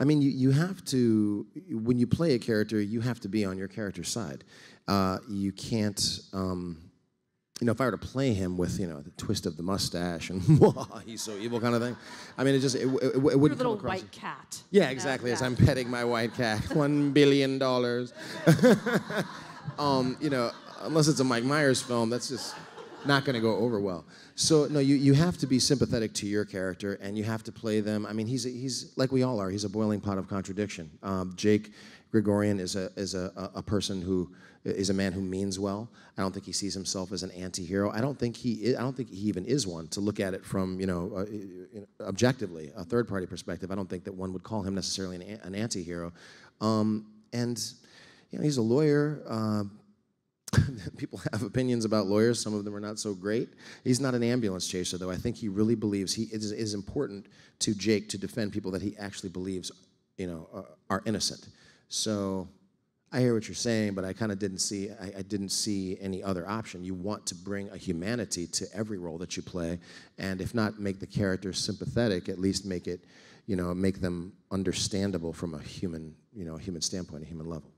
I mean, you, you have to, when you play a character, you have to be on your character's side. Uh, you can't, um, you know, if I were to play him with, you know, the twist of the mustache and he's so evil kind of thing, I mean, it just, it, it, it wouldn't Your little white cat. Yeah, exactly, as I'm petting my white cat. One billion dollars. um, you know, unless it's a Mike Myers film, that's just, not going to go over well. So no, you, you have to be sympathetic to your character, and you have to play them. I mean, he's he's like we all are. He's a boiling pot of contradiction. Um, Jake Gregorian is a is a, a person who is a man who means well. I don't think he sees himself as an anti-hero. I don't think he is, I don't think he even is one to look at it from, you know, uh, objectively, a third-party perspective. I don't think that one would call him necessarily an, an anti-hero. Um, and you know, he's a lawyer, uh, people have opinions about lawyers. Some of them are not so great. He's not an ambulance chaser, though. I think he really believes he it is, is important to Jake to defend people that he actually believes, you know, are, are innocent. So I hear what you're saying, but I kind of didn't see I, I, didn't see any other option. You want to bring a humanity to every role that you play, and if not make the characters sympathetic, at least make it, you know, make them understandable from a human, you know, a human standpoint, a human level.